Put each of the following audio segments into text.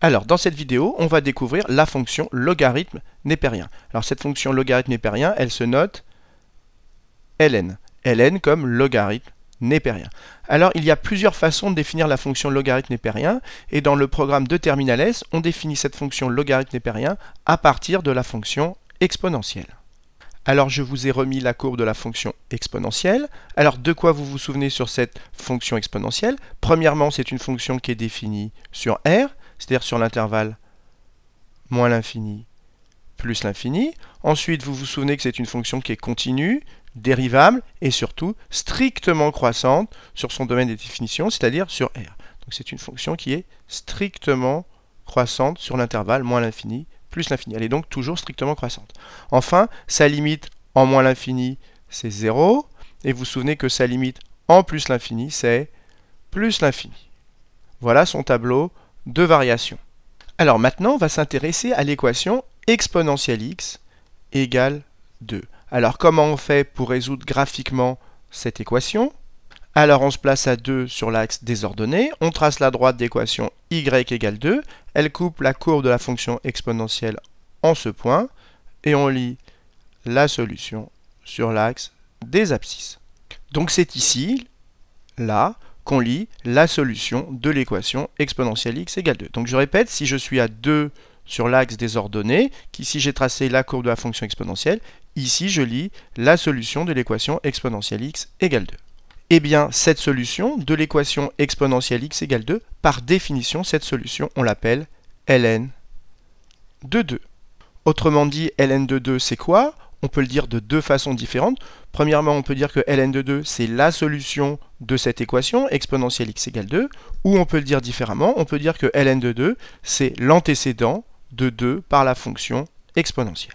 Alors, dans cette vidéo, on va découvrir la fonction logarithme népérien. Alors, cette fonction logarithme népérien, elle se note ln. ln comme logarithme népérien. Alors, il y a plusieurs façons de définir la fonction logarithme népérien, et dans le programme de Terminal S, on définit cette fonction logarithme népérien à partir de la fonction exponentielle. Alors je vous ai remis la courbe de la fonction exponentielle. Alors de quoi vous vous souvenez sur cette fonction exponentielle Premièrement, c'est une fonction qui est définie sur R, c'est-à-dire sur l'intervalle moins l'infini plus l'infini. Ensuite, vous vous souvenez que c'est une fonction qui est continue, dérivable et surtout strictement croissante sur son domaine de définition, c'est-à-dire sur R. Donc c'est une fonction qui est strictement croissante sur l'intervalle moins l'infini plus l'infini. Elle est donc toujours strictement croissante. Enfin, sa limite en moins l'infini, c'est 0. Et vous vous souvenez que sa limite en plus l'infini, c'est plus l'infini. Voilà son tableau de variation. Alors maintenant, on va s'intéresser à l'équation exponentielle x égale 2. Alors comment on fait pour résoudre graphiquement cette équation Alors on se place à 2 sur l'axe des ordonnées on trace la droite d'équation y égale 2, elle coupe la courbe de la fonction exponentielle en ce point, et on lit la solution sur l'axe des abscisses. Donc c'est ici, là, qu'on lit la solution de l'équation exponentielle x égale 2. Donc je répète, si je suis à 2 sur l'axe des ordonnées, qu'ici j'ai tracé la courbe de la fonction exponentielle, ici je lis la solution de l'équation exponentielle x égale 2. Eh bien, cette solution de l'équation exponentielle x égale 2, par définition, cette solution, on l'appelle ln de 2. Autrement dit, ln de 2, c'est quoi on peut le dire de deux façons différentes. Premièrement, on peut dire que ln de 2, c'est la solution de cette équation, exponentielle x égale 2, ou on peut le dire différemment, on peut dire que ln de 2, c'est l'antécédent de 2 par la fonction exponentielle.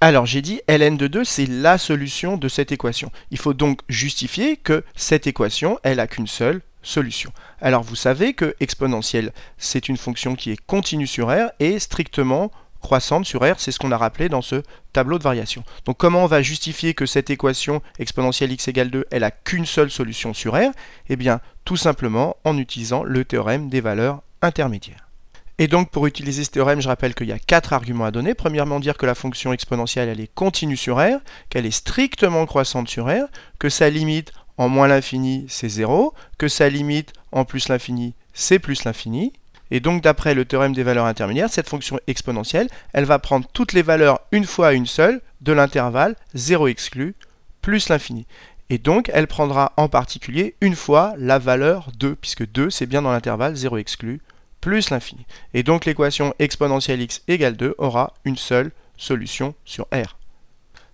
Alors j'ai dit ln de 2, c'est la solution de cette équation. Il faut donc justifier que cette équation, elle n'a qu'une seule solution. Alors vous savez que exponentielle, c'est une fonction qui est continue sur R et strictement croissante sur R, c'est ce qu'on a rappelé dans ce tableau de variation. Donc comment on va justifier que cette équation exponentielle x égale 2, elle a qu'une seule solution sur R Eh bien, tout simplement en utilisant le théorème des valeurs intermédiaires. Et donc pour utiliser ce théorème, je rappelle qu'il y a quatre arguments à donner. Premièrement, dire que la fonction exponentielle, elle est continue sur R, qu'elle est strictement croissante sur R, que sa limite en moins l'infini, c'est 0, que sa limite en plus l'infini, c'est plus l'infini, et donc d'après le théorème des valeurs intermédiaires, cette fonction exponentielle, elle va prendre toutes les valeurs une fois une seule de l'intervalle 0 exclu plus l'infini. Et donc elle prendra en particulier une fois la valeur 2, puisque 2 c'est bien dans l'intervalle 0 exclu plus l'infini. Et donc l'équation exponentielle x égale 2 aura une seule solution sur R.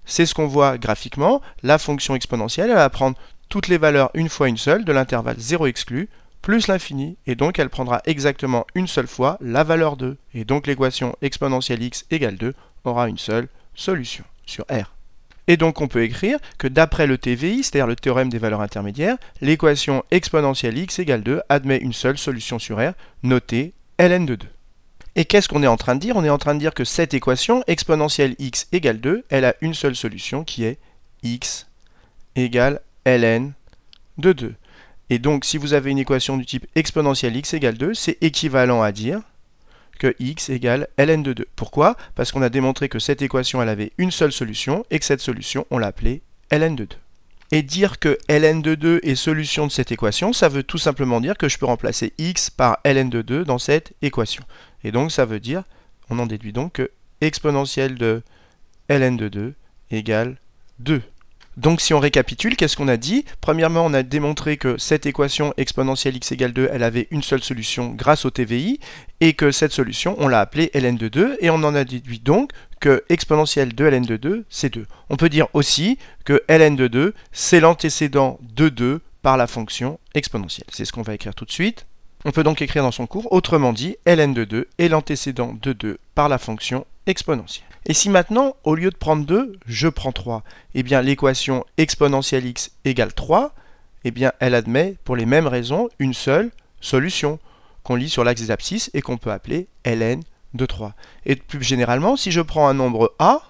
C'est ce qu'on voit graphiquement, la fonction exponentielle elle va prendre toutes les valeurs une fois une seule de l'intervalle 0 exclu plus l'infini, et donc elle prendra exactement une seule fois la valeur 2, et donc l'équation exponentielle x égale 2 aura une seule solution sur R. Et donc on peut écrire que d'après le TVI, c'est-à-dire le théorème des valeurs intermédiaires, l'équation exponentielle x égale 2 admet une seule solution sur R, notée ln de 2. Et qu'est-ce qu'on est en train de dire On est en train de dire que cette équation exponentielle x égale 2, elle a une seule solution qui est x égale ln de 2. Et donc, si vous avez une équation du type exponentielle x égale 2, c'est équivalent à dire que x égale ln de 2. Pourquoi Parce qu'on a démontré que cette équation, elle avait une seule solution, et que cette solution, on l'appelait ln de 2. Et dire que ln de 2 est solution de cette équation, ça veut tout simplement dire que je peux remplacer x par ln de 2 dans cette équation. Et donc, ça veut dire, on en déduit donc que exponentielle de ln de 2 égale 2. Donc si on récapitule, qu'est-ce qu'on a dit Premièrement, on a démontré que cette équation exponentielle x égale 2, elle avait une seule solution grâce au TVI, et que cette solution, on l'a appelée ln de 2, et on en a déduit donc que exponentielle de ln de 2, c'est 2. On peut dire aussi que ln de 2, c'est l'antécédent de 2 par la fonction exponentielle. C'est ce qu'on va écrire tout de suite. On peut donc écrire dans son cours, autrement dit, ln de 2 est l'antécédent de 2 par la fonction exponentielle. Et si maintenant, au lieu de prendre 2, je prends 3, eh bien l'équation exponentielle x égale 3, eh bien elle admet, pour les mêmes raisons, une seule solution qu'on lit sur l'axe des abscisses et qu'on peut appeler ln de 3. Et plus généralement, si je prends un nombre a,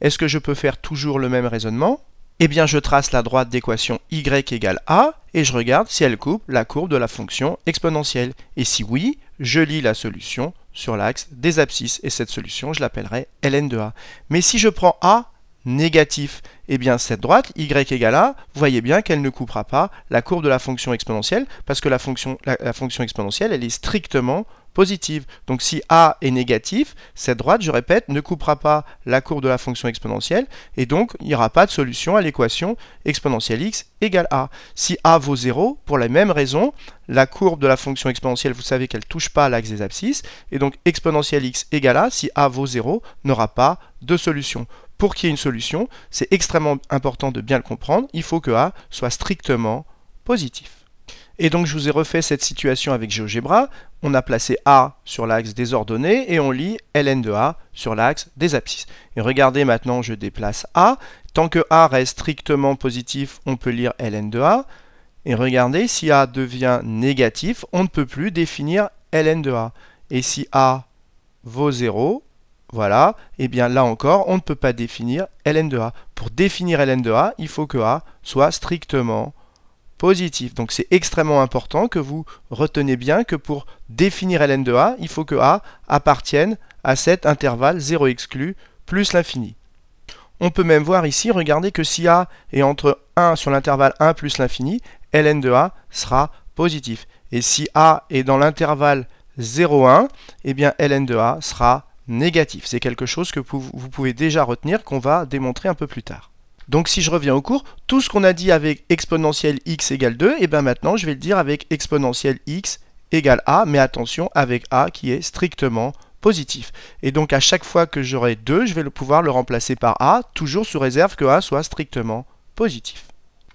est-ce que je peux faire toujours le même raisonnement eh bien, je trace la droite d'équation y égale a et je regarde si elle coupe la courbe de la fonction exponentielle. Et si oui, je lis la solution sur l'axe des abscisses et cette solution, je l'appellerai ln de a. Mais si je prends a négatif, et eh bien cette droite, y égale a, vous voyez bien qu'elle ne coupera pas la courbe de la fonction exponentielle, parce que la fonction, la, fonction exponentielle, elle est strictement positive. Donc si a est négatif, cette droite, je répète, ne coupera pas la courbe de la fonction exponentielle, et donc il n'y aura pas de solution à l'équation exponentielle x égale a. Si a vaut 0, pour la même raison, la courbe de la fonction exponentielle, vous savez qu'elle ne touche pas l'axe des abscisses, et donc exponentielle x égale a, si a vaut 0, n'aura pas de solution pour qu'il y ait une solution, c'est extrêmement important de bien le comprendre, il faut que A soit strictement positif. Et donc je vous ai refait cette situation avec GeoGebra, on a placé A sur l'axe des ordonnées et on lit ln de A sur l'axe des abscisses. Et regardez maintenant, je déplace A, tant que A reste strictement positif, on peut lire ln de A, et regardez, si A devient négatif, on ne peut plus définir ln de A. Et si A vaut 0, voilà, et eh bien là encore, on ne peut pas définir ln de a. Pour définir ln de a, il faut que a soit strictement positif. Donc c'est extrêmement important que vous retenez bien que pour définir ln de a, il faut que a appartienne à cet intervalle 0 exclu plus l'infini. On peut même voir ici, regardez que si a est entre 1 sur l'intervalle 1 plus l'infini, ln de a sera positif. Et si a est dans l'intervalle 0,1, et eh bien ln de a sera négatif. C'est quelque chose que vous pouvez déjà retenir, qu'on va démontrer un peu plus tard. Donc si je reviens au cours, tout ce qu'on a dit avec exponentielle x égale 2, et eh bien maintenant je vais le dire avec exponentielle x égale a, mais attention avec a qui est strictement positif. Et donc à chaque fois que j'aurai 2, je vais pouvoir le remplacer par a, toujours sous réserve que a soit strictement positif.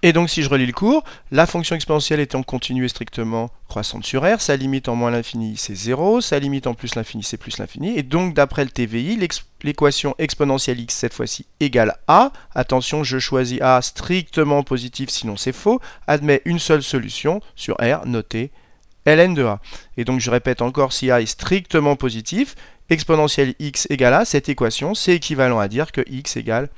Et donc si je relis le cours, la fonction exponentielle étant continue et strictement croissante sur R, sa limite en moins l'infini c'est 0, sa limite en plus l'infini c'est plus l'infini, et donc d'après le TVI, l'équation exponentielle x cette fois-ci égale a, attention je choisis a strictement positif sinon c'est faux, admet une seule solution sur R, notée ln de a. Et donc je répète encore, si a est strictement positif, exponentielle x égale a, cette équation c'est équivalent à dire que x égale a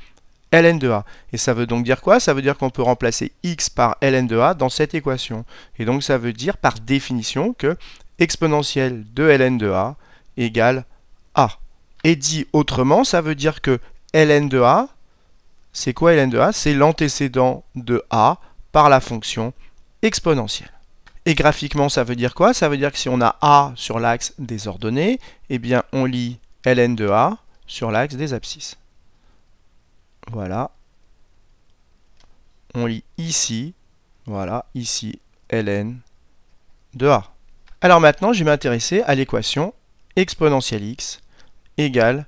ln de a. Et ça veut donc dire quoi Ça veut dire qu'on peut remplacer x par ln de a dans cette équation. Et donc ça veut dire par définition que exponentielle de ln de a égale a. Et dit autrement, ça veut dire que ln de a, c'est quoi ln de a C'est l'antécédent de a par la fonction exponentielle. Et graphiquement, ça veut dire quoi Ça veut dire que si on a a sur l'axe des ordonnées, eh bien on lit ln de a sur l'axe des abscisses. Voilà. On lit ici. Voilà, ici, ln de a. Alors maintenant, je vais m'intéresser à l'équation exponentielle x égale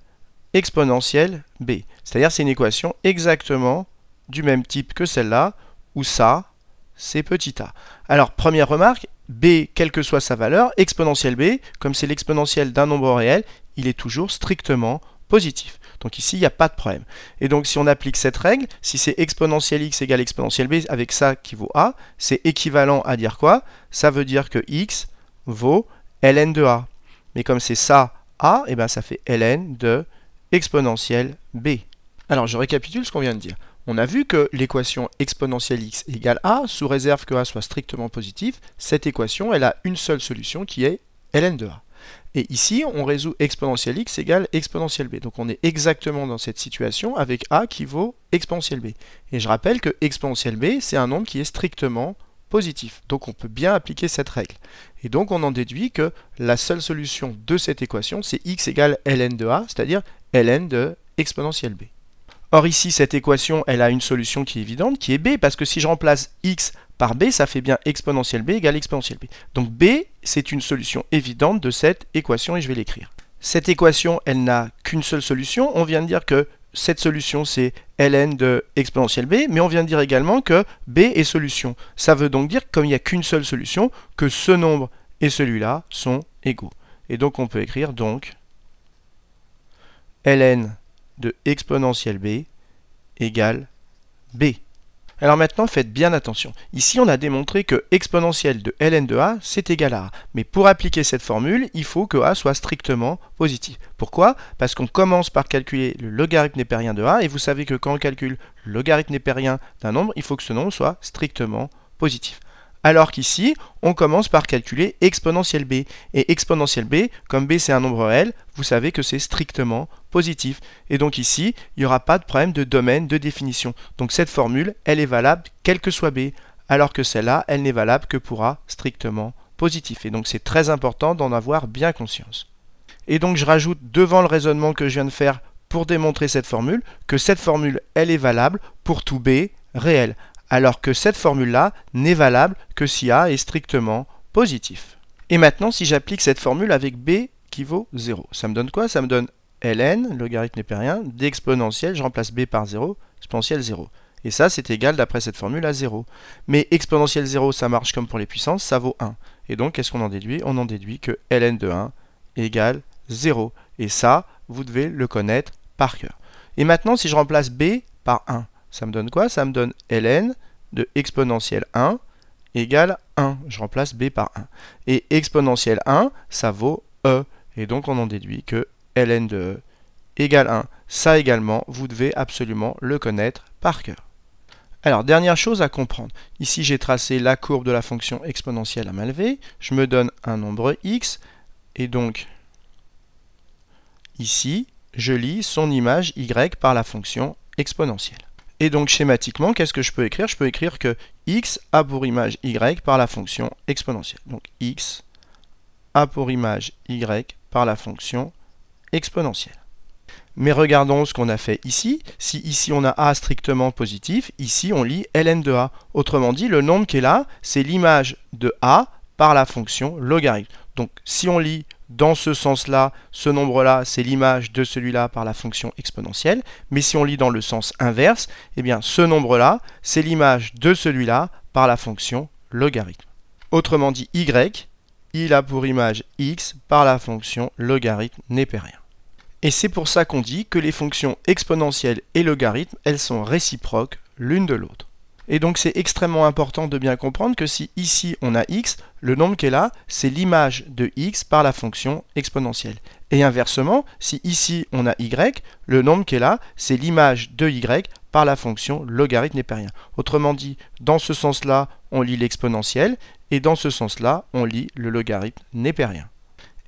exponentielle b. C'est-à-dire c'est une équation exactement du même type que celle-là, où ça, c'est petit a. Alors, première remarque, b, quelle que soit sa valeur, exponentielle b, comme c'est l'exponentielle d'un nombre réel, il est toujours strictement positif. Donc ici, il n'y a pas de problème. Et donc si on applique cette règle, si c'est exponentielle x égale exponentielle b, avec ça qui vaut a, c'est équivalent à dire quoi Ça veut dire que x vaut ln de a. Mais comme c'est ça a, et eh ben ça fait ln de exponentielle b. Alors je récapitule ce qu'on vient de dire. On a vu que l'équation exponentielle x égale a, sous réserve que a soit strictement positif, cette équation elle a une seule solution qui est ln de a. Et ici, on résout exponentielle x égale exponentielle b. Donc on est exactement dans cette situation avec a qui vaut exponentielle b. Et je rappelle que exponentielle b, c'est un nombre qui est strictement positif. Donc on peut bien appliquer cette règle. Et donc on en déduit que la seule solution de cette équation, c'est x égale ln de a, c'est-à-dire ln de exponentielle b. Or ici, cette équation, elle a une solution qui est évidente, qui est b, parce que si je remplace x par b, ça fait bien exponentielle b égale exponentielle b. Donc b, c'est une solution évidente de cette équation, et je vais l'écrire. Cette équation, elle n'a qu'une seule solution. On vient de dire que cette solution, c'est ln de exponentielle b, mais on vient de dire également que b est solution. Ça veut donc dire, comme il n'y a qu'une seule solution, que ce nombre et celui-là sont égaux. Et donc on peut écrire donc ln de exponentielle b égale b. Alors maintenant, faites bien attention. Ici, on a démontré que exponentielle de ln de a, c'est égal à a. Mais pour appliquer cette formule, il faut que a soit strictement positif. Pourquoi Parce qu'on commence par calculer le logarithme népérien de a, et vous savez que quand on calcule le logarithme népérien d'un nombre, il faut que ce nombre soit strictement positif. Alors qu'ici, on commence par calculer exponentielle b. Et exponentielle b, comme b c'est un nombre réel, vous savez que c'est strictement positif. Et donc ici, il n'y aura pas de problème de domaine de définition. Donc cette formule, elle est valable quel que soit b, alors que celle-là, elle n'est valable que pour a strictement positif. Et donc c'est très important d'en avoir bien conscience. Et donc je rajoute devant le raisonnement que je viens de faire pour démontrer cette formule, que cette formule, elle est valable pour tout b réel alors que cette formule-là n'est valable que si A est strictement positif. Et maintenant, si j'applique cette formule avec B qui vaut 0, ça me donne quoi Ça me donne ln, logarithme n'est pas rien, d'exponentielle, je remplace B par 0, exponentielle 0. Et ça, c'est égal d'après cette formule à 0. Mais exponentielle 0, ça marche comme pour les puissances, ça vaut 1. Et donc, qu'est-ce qu'on en déduit On en déduit que ln de 1 égale 0. Et ça, vous devez le connaître par cœur. Et maintenant, si je remplace b par 1, ça me donne quoi Ça me donne ln de exponentielle 1 égale 1. Je remplace b par 1. Et exponentielle 1, ça vaut e. Et donc on en déduit que ln de e égale 1. Ça également, vous devez absolument le connaître par cœur. Alors, dernière chose à comprendre. Ici, j'ai tracé la courbe de la fonction exponentielle à ma levée. Je me donne un nombre x. Et donc, ici, je lis son image y par la fonction exponentielle. Et donc schématiquement, qu'est-ce que je peux écrire Je peux écrire que x a pour image y par la fonction exponentielle. Donc x a pour image y par la fonction exponentielle. Mais regardons ce qu'on a fait ici. Si ici on a a strictement positif, ici on lit ln de a. Autrement dit, le nombre qui est là, c'est l'image de a par la fonction logarithme. Donc si on lit dans ce sens-là, ce nombre-là, c'est l'image de celui-là par la fonction exponentielle. Mais si on lit dans le sens inverse, eh bien, ce nombre-là, c'est l'image de celui-là par la fonction logarithme. Autrement dit, y, il a pour image x par la fonction logarithme n'est rien. Et c'est pour ça qu'on dit que les fonctions exponentielles et logarithmes, elles sont réciproques l'une de l'autre. Et donc c'est extrêmement important de bien comprendre que si ici on a x, le nombre qui est là, c'est l'image de x par la fonction exponentielle. Et inversement, si ici on a y, le nombre qui est là, c'est l'image de y par la fonction logarithme népérien. Autrement dit, dans ce sens-là, on lit l'exponentielle, et dans ce sens-là, on lit le logarithme népérien.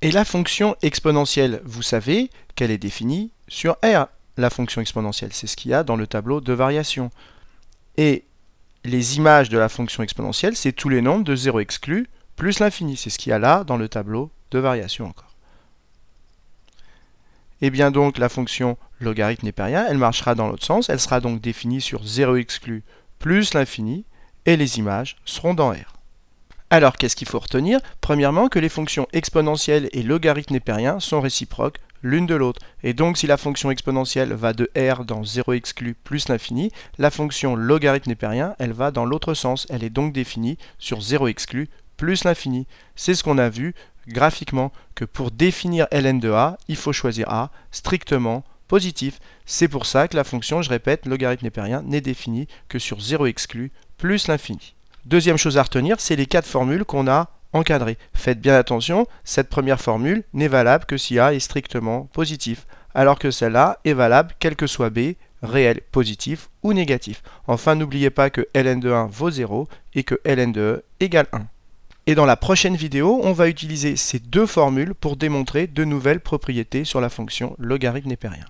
Et la fonction exponentielle, vous savez qu'elle est définie sur R, la fonction exponentielle. C'est ce qu'il y a dans le tableau de variation. Et les images de la fonction exponentielle, c'est tous les nombres de 0 exclu plus l'infini. C'est ce qu'il y a là dans le tableau de variation encore. Et eh bien donc la fonction logarithme n'est pas rien, elle marchera dans l'autre sens, elle sera donc définie sur 0 exclu plus l'infini, et les images seront dans R. Alors qu'est-ce qu'il faut retenir Premièrement que les fonctions exponentielles et logarithme népérien sont réciproques l'une de l'autre. Et donc si la fonction exponentielle va de r dans 0 exclu plus l'infini, la fonction logarithme népérien, elle va dans l'autre sens. Elle est donc définie sur 0 exclu plus l'infini. C'est ce qu'on a vu graphiquement, que pour définir ln de a, il faut choisir a strictement positif. C'est pour ça que la fonction, je répète, logarithme népérien n'est définie que sur 0 exclu plus l'infini. Deuxième chose à retenir, c'est les quatre formules qu'on a encadrées. Faites bien attention, cette première formule n'est valable que si A est strictement positif, alors que celle-là est valable quel que soit B, réel, positif ou négatif. Enfin, n'oubliez pas que ln de 1 vaut 0 et que ln de E égale 1. Et dans la prochaine vidéo, on va utiliser ces deux formules pour démontrer de nouvelles propriétés sur la fonction logarithme népérien.